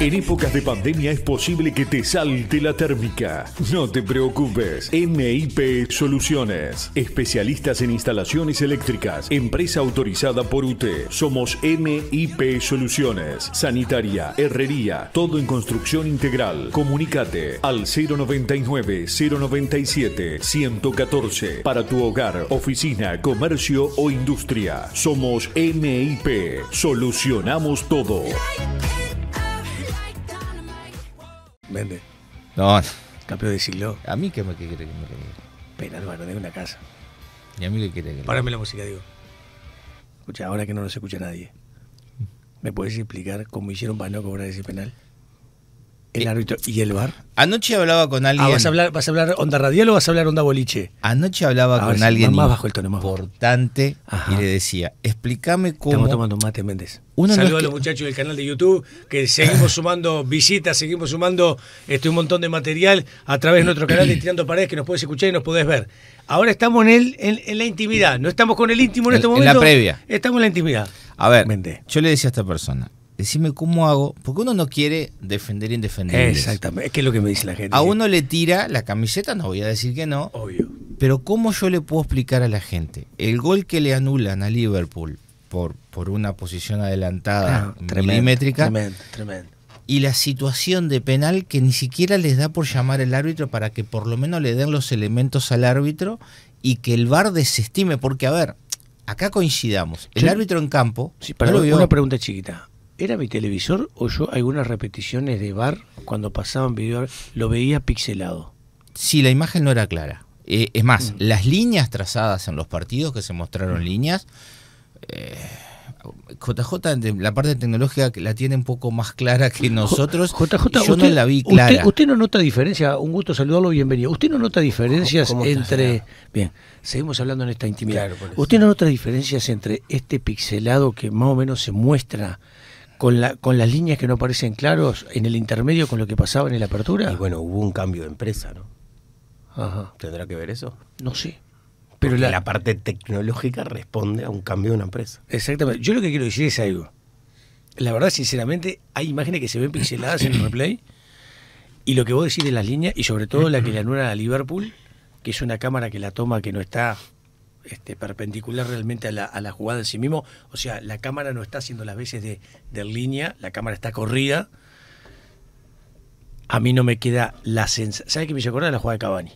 En épocas de pandemia es posible que te salte la térmica. No te preocupes. MIP Soluciones. Especialistas en instalaciones eléctricas. Empresa autorizada por UTE. Somos MIP Soluciones. Sanitaria, herrería, todo en construcción integral. Comunícate al 099 097 114 para tu hogar, oficina, comercio o industria. Somos MIP. Solucionamos todo. Vende. No, campeón de siglo. ¿A mí qué me quiere que me lo penal hermano, de una casa. ¿Y a mí qué quiere que me Párame la música, digo. Escucha, ahora que no nos escucha nadie. ¿Me puedes explicar cómo hicieron para no cobrar ese penal? El eh, árbitro y el bar. Anoche hablaba con ah, alguien. ¿vas, a hablar, onda radial o vas a hablar onda boliche? Anoche hablaba con alguien importante y le decía, explícame cómo. Estamos tomando mate, Méndez. Saludos saludo a los muchachos del canal de YouTube, que seguimos sumando visitas, seguimos sumando este, un montón de material a través de nuestro canal de Tirando Paredes, que nos puedes escuchar y nos podés ver. Ahora estamos en, el, en, la intimidad, no estamos con el íntimo en este momento. En la previa. Estamos en la intimidad. A ver, yo le decía a esta persona, decime cómo hago, porque uno no quiere defender indefendibles. Exactamente, es que es lo que me dice la gente. A uno le tira la camiseta, no voy a decir que no. Obvio. Pero ¿cómo yo le puedo explicar a la gente? El gol que le anulan a Liverpool por, por una posición adelantada ah, milimétrica. Tremendo, tremendo. Y la situación de penal que ni siquiera les da por llamar el árbitro para que por lo menos le den los elementos al árbitro y que el VAR desestime. Porque, a ver, acá coincidamos. El árbitro en campo. Sí, Pero una pregunta chiquita. ¿Era mi televisor o yo algunas repeticiones de bar cuando pasaban video lo veía pixelado? Sí, la imagen no era clara. Eh, es más, mm. las líneas trazadas en los partidos que se mostraron mm. líneas, eh, JJ, la parte tecnológica la tiene un poco más clara que nosotros. JJ, yo no la vi clara. Usted, no nota diferencia, un gusto saludarlo, bienvenido. Usted no nota diferencias entre. Bien, seguimos hablando en esta intimidad. usted no nota diferencias entre este pixelado que más o menos se muestra con, la, con las líneas que no parecen claros en el intermedio con lo que pasaba en la apertura? Y bueno, hubo un cambio de empresa, ¿no? Ajá. ¿Tendrá que ver eso? No sé. Pero la... parte tecnológica responde a un cambio de una empresa. Exactamente. Yo lo que quiero decir es algo. La verdad, sinceramente, hay imágenes que se ven pixeladas en el replay. Y lo que vos decís de las líneas, y sobre todo la que le anula a Liverpool, que es una cámara que la toma que no está este, perpendicular realmente a la, jugada en sí mismo. O sea, la cámara no está haciendo las veces de, línea, la cámara está corrida. A mí no me queda la sensación. ¿Sabes qué me hizo acordar la jugada de Cavani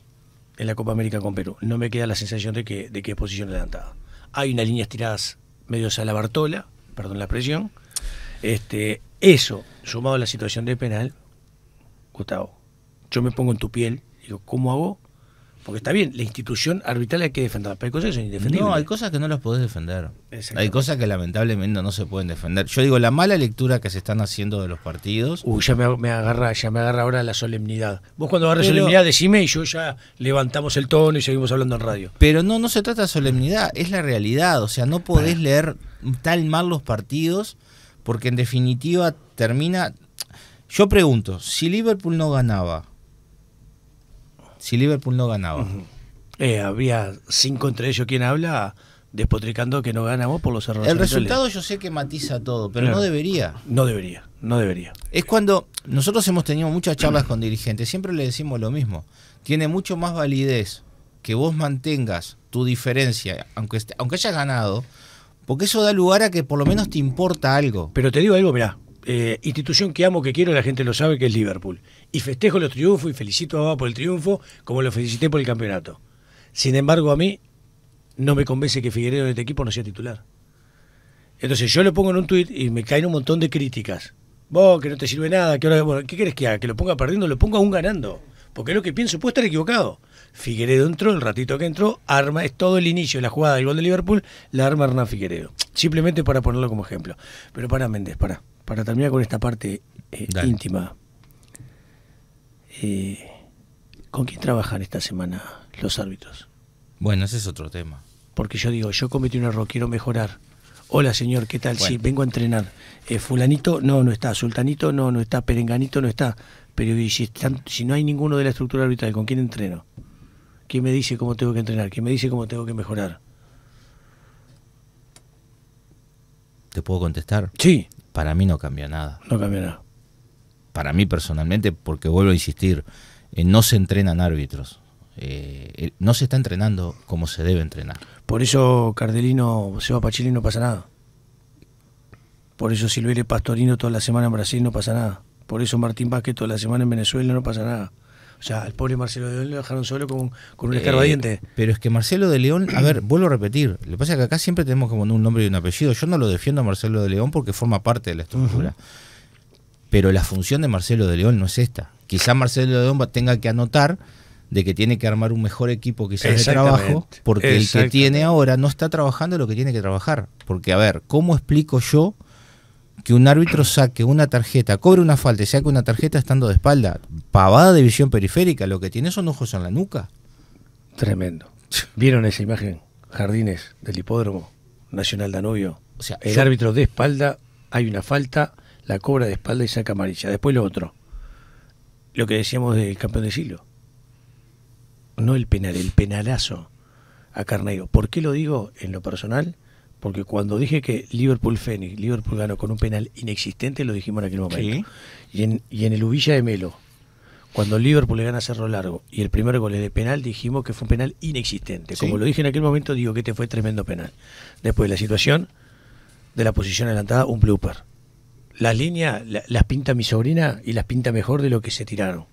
en la Copa América con Perú? No me queda la sensación de que, de es posición adelantada. Hay unas líneas tiradas medio a la Bartola, perdón la presión. Este, eso, sumado a la situación de penal, Gustavo, yo me pongo en tu piel, digo, ¿cómo hago porque está bien, la institución arbitral hay que defenderla, pero hay cosas que son indefendibles. No, hay cosas que no las podés defender. Hay cosas que lamentablemente no se pueden defender. Yo digo, la mala lectura que se están haciendo de los partidos. Uy, ya me, agarra, ya me agarra ahora la solemnidad. Vos cuando agarras solemnidad decime y yo ya levantamos el tono y seguimos hablando en radio. Pero no, no se trata de solemnidad, es la realidad. O sea, no podés leer tal mal los partidos porque en definitiva termina. Yo pregunto, si Liverpool no ganaba, si Liverpool no ganaba. Eh, había cinco entre ellos quien habla despotricando que no ganamos por los errores. El resultado yo sé que matiza todo, pero no debería. No debería, no debería. Es cuando nosotros hemos tenido muchas charlas con dirigentes, siempre le decimos lo mismo. Tiene mucho más validez que vos mantengas tu diferencia, aunque, aunque hayas ganado, porque eso da lugar a que por lo menos te importa algo. Pero te digo algo, mirá, eh, institución que amo, que quiero, la gente lo sabe, que es Liverpool. Y festejo los triunfos y felicito a Baba por el triunfo, como lo felicité por el campeonato. Sin embargo, a mí no me convence que Figueredo en este equipo no sea titular. Entonces yo lo pongo en un tuit y me caen un montón de críticas. Vos, que no te sirve nada, que ahora, bueno, ¿qué querés que haga? Que lo ponga perdiendo, lo ponga aún ganando. Porque es lo que pienso, puede estar equivocado. Figueredo entró, el ratito que entró, arma, es todo el inicio de la jugada del gol de Liverpool, la arma Hernán Figueredo. Simplemente para ponerlo como ejemplo. Pero para Méndez, para para terminar con esta parte eh, íntima, eh, ¿con quién trabajan esta semana los árbitros? Bueno, ese es otro tema. Porque yo digo, yo cometí un error, quiero mejorar. Hola señor, ¿qué tal? Si Sí, vengo a entrenar. Eh, fulanito, no, no está. Sultanito, no, no está. Perenganito, no está. Pero si, si no hay ninguno de la estructura arbitral, ¿con quién entreno? ¿Quién me dice cómo tengo que entrenar? ¿Quién me dice cómo tengo que mejorar? ¿Te puedo contestar? Sí para mí no cambia nada. No cambia nada. Para mí personalmente, porque vuelvo a insistir, eh, no se entrenan árbitros. Eh, no se está entrenando como se debe entrenar. Por eso Cardelino se va para Chile y no pasa nada. Por eso Silvere Pastorino toda la semana en Brasil no pasa nada. Por eso Martín Vázquez toda la semana en Venezuela no pasa nada. O sea, al pobre Marcelo de León lo dejaron solo con, con un eh, Pero es que Marcelo de León, a ver, vuelvo a repetir, lo que pasa es que acá siempre tenemos como un nombre y un apellido. Yo no lo defiendo a Marcelo de León porque forma parte de la estructura. Pero la función de Marcelo de León no es esta. Quizá Marcelo de León tenga que anotar de que tiene que armar un mejor equipo quizás de trabajo, porque el que tiene ahora no está trabajando lo que tiene que trabajar. Porque, a ver, ¿cómo explico yo? que un árbitro saque una tarjeta, cobre una falta y saque una tarjeta estando de espalda, pavada de visión periférica, lo que tiene son ojos en la nuca. Tremendo. ¿Vieron esa imagen? Jardines del hipódromo Nacional Danubio. O sea, el árbitro de espalda, hay una falta, la cobra de espalda y saca amarilla. Después lo otro. Lo que decíamos del campeón de siglo. No el penal, el penalazo a Carneiro. ¿Por qué lo digo en lo personal? porque cuando dije que Liverpool Fénix, Liverpool ganó con un penal inexistente, lo dijimos en aquel momento. Y, en, el Ubilla de Melo, cuando Liverpool le gana Cerro Largo y el primer gol es de penal, dijimos que fue un penal inexistente. Como lo dije en aquel momento, digo que este fue tremendo penal. Después, la situación de la posición adelantada, un blooper. Las líneas las pinta mi sobrina y las pinta mejor de lo que se tiraron.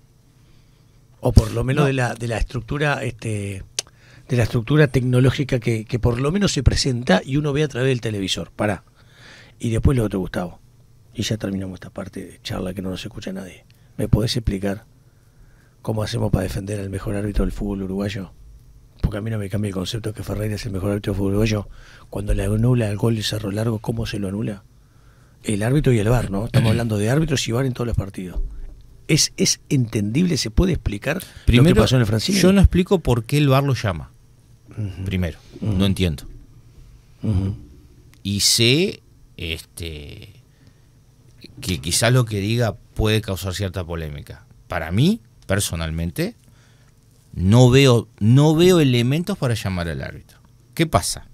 O por lo menos de, la, de la estructura este, de la estructura tecnológica que, que por lo menos se presenta y uno ve a través del televisor. Pará. Y después lo otro, Gustavo. Y ya terminamos esta parte de charla que no nos escucha nadie. ¿Me podés explicar cómo hacemos para defender al mejor árbitro del fútbol uruguayo? Porque a mí no me cambia el concepto que Ferreira es el mejor árbitro del fútbol uruguayo. Cuando le anula el gol de Cerro Largo, ¿cómo se lo anula? El árbitro y el VAR, ¿no? Estamos hablando de árbitros y VAR en todos los partidos. ¿Es, es entendible? ¿Se puede explicar Primero, lo pasó en el Francisco? Yo no explico por qué el VAR lo llama primero, no entiendo. Y sé este, que quizás lo que diga puede causar cierta polémica. Para mí, personalmente, no veo, no veo elementos para llamar al árbitro. ¿Qué pasa?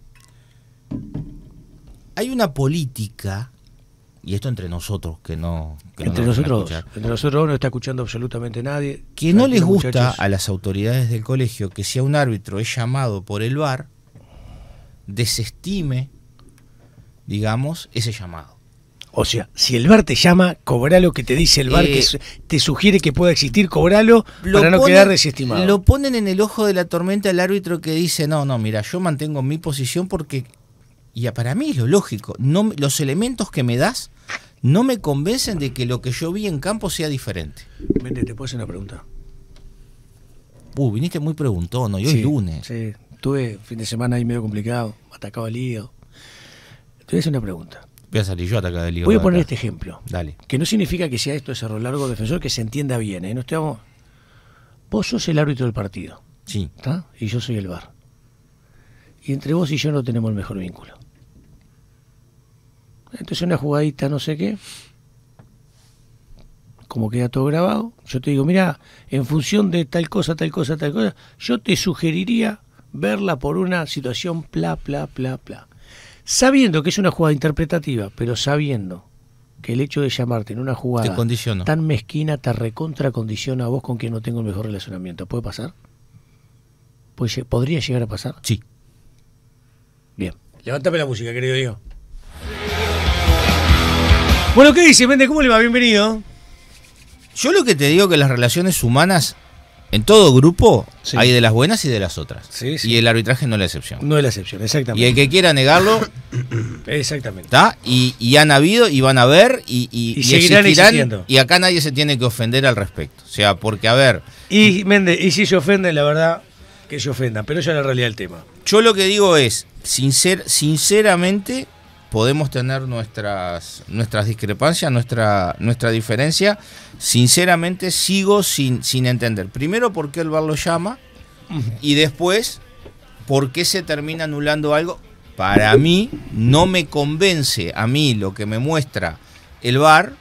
Hay una política y esto entre nosotros, que no. entre, nosotros, entre nosotros no está escuchando absolutamente nadie. Que no les gusta a las autoridades del colegio que si a un árbitro es llamado por el VAR, desestime, digamos, ese llamado. O sea, si el VAR te llama, cobra lo que te dice el VAR, que eh, te sugiere que pueda existir, cobralo para no quedar desestimado. Lo ponen en el ojo de la tormenta el árbitro que dice, no, no, mira, yo mantengo mi posición porque y para mí es lo lógico. No, los elementos que me das no me convencen de que lo que yo vi en campo sea diferente. Vente, te puedo hacer una pregunta. Uh, viniste muy preguntón, Y hoy lunes. Sí, tuve fin de semana ahí medio complicado, atacado al lío Te voy a hacer una pregunta. Voy a yo atacado al hígado. Voy a poner este ejemplo. Dale. Que no significa que sea esto de cerro largo defensor, que se entienda bien, ¿eh? No Vos sos el árbitro del partido. Sí. ¿Está? Y yo soy el bar. Y entre vos y yo no tenemos el mejor vínculo. Entonces una jugadita, no sé qué. Como queda todo grabado, yo te digo, mira, en función de tal cosa, tal cosa, tal cosa, yo te sugeriría verla por una situación pla, pla, pla, pla. Sabiendo que es una jugada interpretativa, pero sabiendo que el hecho de llamarte en una jugada tan mezquina te recontra condiciona a vos con quien no tengo el mejor relacionamiento. ¿Puede pasar? ¿Podría llegar a pasar? Sí. Bien. Levántame la música, querido Diego. Bueno, ¿qué dice, Mende? ¿Cómo le va? Bienvenido. Yo lo que te digo que las relaciones humanas, en todo grupo, hay de las buenas y de las otras. Y el arbitraje no es la excepción. No es la excepción, exactamente. Y el que quiera negarlo. exactamente. ¿Está? Y, han habido y van a haber y, y, y seguirán Y acá nadie se tiene que ofender al respecto. O sea, porque a ver. Y Mende, y si se ofenden, la verdad, que se ofendan. Pero esa es la realidad del tema. Yo lo que digo es, sinceramente podemos tener nuestras, nuestras discrepancias, nuestra, nuestra diferencia. Sinceramente sigo sin, sin entender. Primero, por qué el bar lo llama y después, por qué se termina anulando algo. Para mí, no me convence a mí lo que me muestra el bar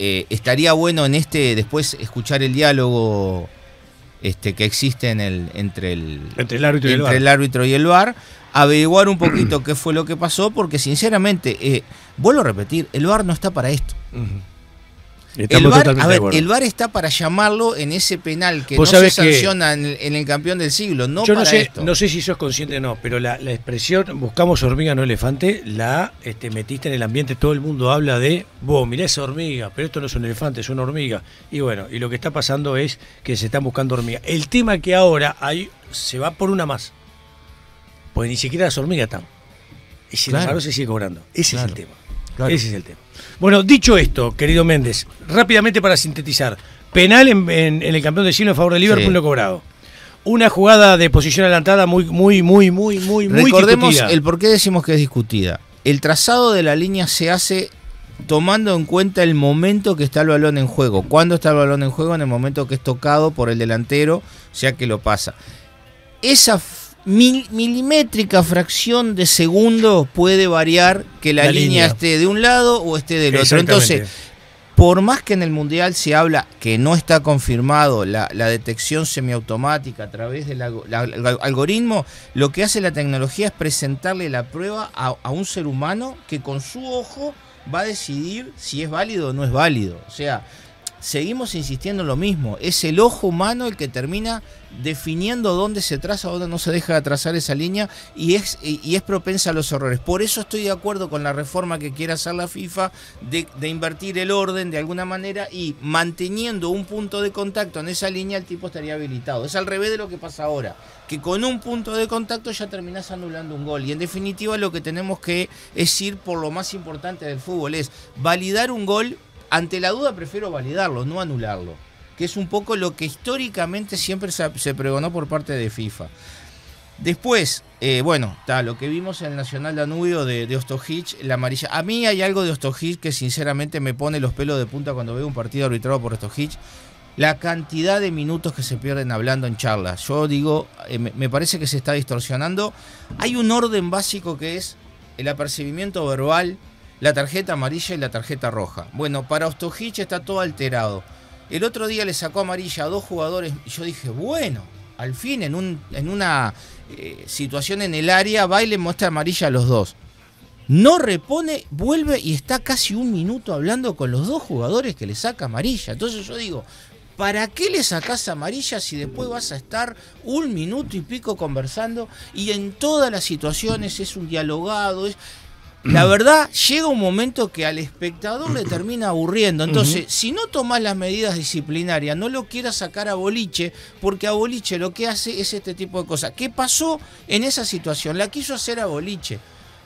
eh, estaría bueno en este, después escuchar el diálogo este, que existe en el, entre, el, el árbitro, y el, bar VAR, averiguar un poquito qué fue lo que pasó, porque sinceramente, eh, vuelvo a repetir, el VAR no está para esto el bar, está para llamarlo en ese penal que no se sanciona en, el, campeón del siglo, no no sé, esto. No sé si sos consciente o no, pero la, expresión buscamos hormiga no elefante, la este, metiste en el ambiente, todo el mundo habla de, vos mirá esa hormiga, pero esto no es un elefante, es una hormiga. Y bueno, y lo que está pasando es que se están buscando hormigas. El tema que ahora hay, se va por una más, pues ni siquiera las hormigas están. Y si se sigue cobrando. Ese es el tema. Ese es el tema. Bueno, dicho esto, querido Méndez, rápidamente para sintetizar. Penal en, el campeón de siglo en favor de Liverpool no cobrado. Una jugada de posición adelantada muy, muy, muy, muy, muy, muy Recordemos el por qué decimos que es discutida. El trazado de la línea se hace tomando en cuenta el momento que está el balón en juego. cuando está el balón en juego? En el momento que es tocado por el delantero, o sea que lo pasa. Esa milimétrica fracción de segundo puede variar que la, línea, esté de un lado o esté del otro. Entonces, por más que en el Mundial se habla que no está confirmado la, detección semiautomática a través del algoritmo, lo que hace la tecnología es presentarle la prueba a, a un ser humano que con su ojo va a decidir si es válido o no es válido. O sea, seguimos insistiendo en lo mismo. Es el ojo humano el que termina definiendo dónde se traza, dónde no se deja de trazar esa línea y es, y es propensa a los errores. Por eso estoy de acuerdo con la reforma que quiere hacer la FIFA de, de, invertir el orden de alguna manera y manteniendo un punto de contacto en esa línea el tipo estaría habilitado. Es al revés de lo que pasa ahora, que con un punto de contacto ya terminás anulando un gol y en definitiva lo que tenemos que es ir por lo más importante del fútbol, es validar un gol, ante la duda prefiero validarlo, no anularlo que es un poco lo que históricamente siempre se, pregonó por parte de FIFA. Después, eh, bueno, está lo que vimos en el Nacional Danubio de, de Ostojic, la amarilla. A mí hay algo de Ostojic que sinceramente me pone los pelos de punta cuando veo un partido arbitrado por Ostojic. La cantidad de minutos que se pierden hablando en charlas. Yo digo, eh, me parece que se está distorsionando. Hay un orden básico que es el apercibimiento verbal, la tarjeta amarilla y la tarjeta roja. Bueno, para Ostojic está todo alterado. El otro día le sacó amarilla a dos jugadores. Y yo dije, bueno, al fin en, un, en una eh, situación en el área, baile muestra amarilla a los dos. No repone, vuelve y está casi un minuto hablando con los dos jugadores que le saca amarilla. Entonces yo digo, ¿Para qué le sacas amarilla si después vas a estar un minuto y pico conversando? Y en todas las situaciones es un dialogado, es, la verdad llega un momento que al espectador le termina aburriendo. Entonces, si no tomas las medidas disciplinarias, no lo quieras sacar a boliche, porque a boliche lo que hace es este tipo de cosas. ¿Qué pasó en esa situación? La quiso hacer a boliche.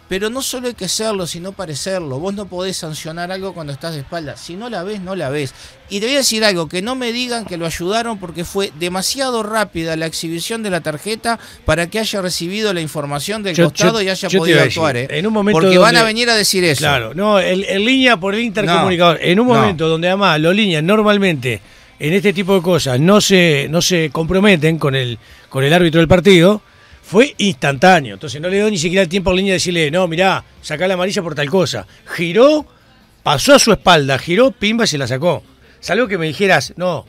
Pero no solo hay que serlo, sino parecerlo. Vos no podés sancionar algo cuando estás de espalda. Si no la ves, no la ves. Y te voy a decir algo, que no me digan que lo ayudaron porque fue demasiado rápida la exhibición de la tarjeta para que haya recibido la información del costado y haya podido actuar. ¿eh? En un momento porque van a venir a decir eso. Claro, no, en, línea por el intercomunicador. en un momento donde además los líneas normalmente en este tipo de cosas no se, no se comprometen con el, con el árbitro del partido fue instantáneo. Entonces no le dio ni siquiera el tiempo la línea de decirle, no, mirá, sacá la amarilla por tal cosa. Giró, pasó a su espalda, giró, pimba, y se la sacó. Salvo que me dijeras, no,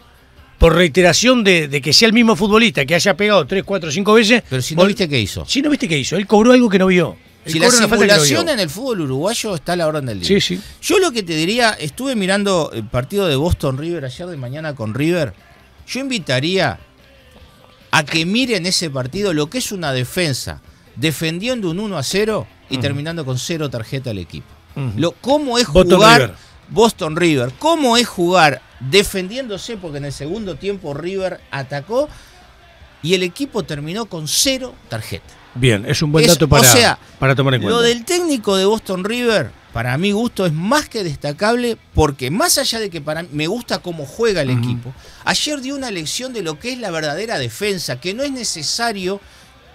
por reiteración de, que sea el mismo futbolista que haya pegado tres, cuatro, cinco veces. Pero si no viste qué hizo. Si no viste qué hizo, él cobró algo que no vio. si la simulación en el fútbol uruguayo está a la orden del día. Sí, sí. Yo lo que te diría, estuve mirando el partido de Boston River ayer de mañana con River. Yo invitaría a que miren ese partido lo que es una defensa, defendiendo un 1 a 0 y terminando con cero tarjeta al equipo. ¿Cómo es jugar Boston River? ¿Cómo es jugar defendiéndose? Porque en el segundo tiempo River atacó y el equipo terminó con cero tarjeta. Bien, es un buen dato para, para tomar en cuenta. Lo del técnico de Boston River para mi gusto es más que destacable porque más allá de que para mí me gusta cómo juega el equipo, ayer dio una lección de lo que es la verdadera defensa, que no es necesario,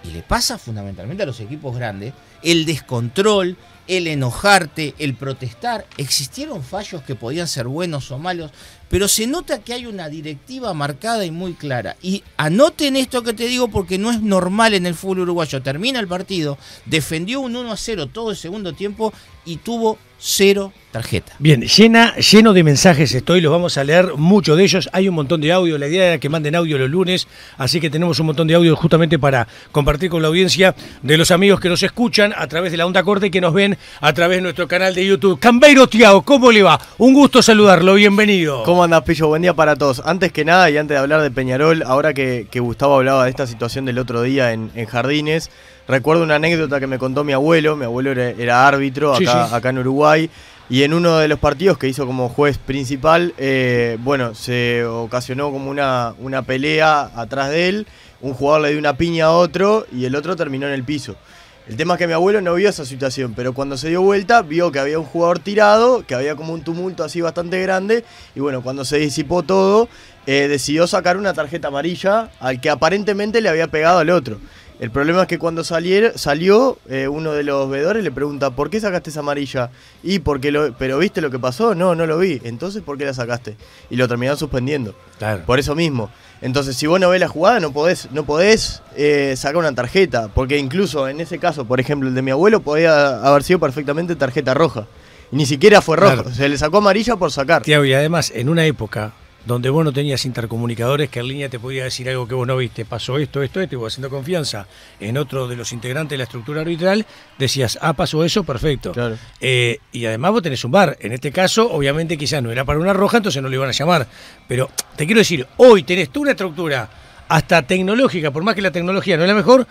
y le pasa fundamentalmente a los equipos grandes, el descontrol, el enojarte, el protestar. Existieron fallos que podían ser buenos o malos, pero se nota que hay una directiva marcada y muy clara. Y anoten esto que te digo porque no es normal en el fútbol uruguayo. Termina el partido, defendió un 1 a 0 todo el segundo tiempo y tuvo cero tarjeta. Bien, llena, lleno de mensajes estoy, los vamos a leer, muchos de ellos, hay un montón de audio, la idea era que manden audio los lunes, así que tenemos un montón de audio justamente para compartir con la audiencia de los amigos que nos escuchan a través de la onda corte y que nos ven a través de nuestro canal de YouTube. Cambeiro Tiago, ¿cómo le va? Un gusto saludarlo, bienvenido. ¿Cómo andas, Pillo? Buen día para todos. Antes que nada, y antes de hablar de Peñarol, ahora que, Gustavo hablaba de esta situación del otro día en, Jardines, recuerdo una anécdota que me contó mi abuelo. Mi abuelo era, árbitro acá, en Uruguay. Y en uno de los partidos que hizo como juez principal, eh, bueno, se ocasionó como una pelea atrás de él. Un jugador le dio una piña a otro y el otro terminó en el piso. El tema es que mi abuelo no vio esa situación, pero cuando se dio vuelta vio que había un jugador tirado, que había como un tumulto así bastante grande, y bueno, cuando se disipó todo, eh, decidió sacar una tarjeta amarilla al que aparentemente le había pegado al otro. El problema es que cuando salió, eh, uno de los veedores le pregunta, ¿por qué sacaste esa amarilla? Y porque lo, pero viste lo que pasó, no, no lo vi. Entonces, ¿por qué la sacaste? Y lo terminaron suspendiendo. Claro. Por eso mismo. Entonces, si vos no ves la jugada, no podés, no podés eh, sacar una tarjeta. Porque incluso en ese caso, por ejemplo, el de mi abuelo podía haber sido perfectamente tarjeta roja. ni siquiera fue roja. Se le sacó amarilla por sacar. y además, en una época donde vos no tenías intercomunicadores que en línea te podía decir algo que vos no viste, pasó esto, esto, esto, y vos haciendo confianza en otro de los integrantes de la estructura arbitral, decías, ah, pasó eso, perfecto. Eh, y además vos tenés un bar. En este caso, obviamente, quizás no era para una roja, entonces no le iban a llamar. Pero te quiero decir, hoy tenés tú una estructura, hasta tecnológica, por más que la tecnología no es la mejor,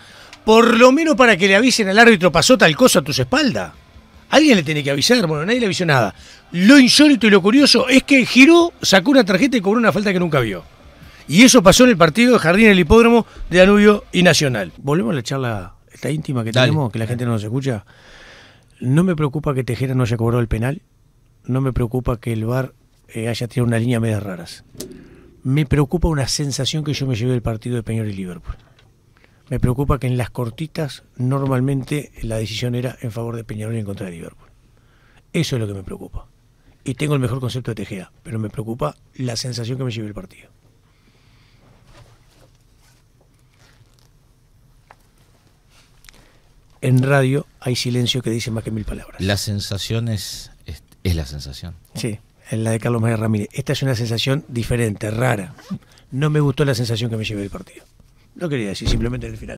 por lo menos para que le avisen al árbitro pasó tal cosa a tus espaldas. Alguien le tiene que avisar, bueno, nadie le avisó nada. Lo insólito y lo curioso es que Giró sacó una tarjeta y cobró una falta que nunca vio. Y eso pasó en el partido de Jardín del Hipódromo de Danubio y Nacional. Volvemos a la charla esta íntima que tenemos, que la gente no nos escucha. No me preocupa que Tejera no haya cobrado el penal. No me preocupa que el VAR eh, haya tirado una línea medias raras. Me preocupa una sensación que yo me llevé del partido de Peñarol y Liverpool. Me preocupa que en las cortitas normalmente la decisión era en favor de Peñarol y en contra de Liverpool. Eso es lo que me preocupa. Y tengo el mejor concepto de TGA, pero me preocupa la sensación que me lleve el partido. En radio hay silencio que dice más que mil palabras. La sensación es, la sensación. Sí, en la de Carlos María Ramírez. Esta es una sensación diferente, rara. No me gustó la sensación que me llevó el partido. No quería decir, simplemente el final.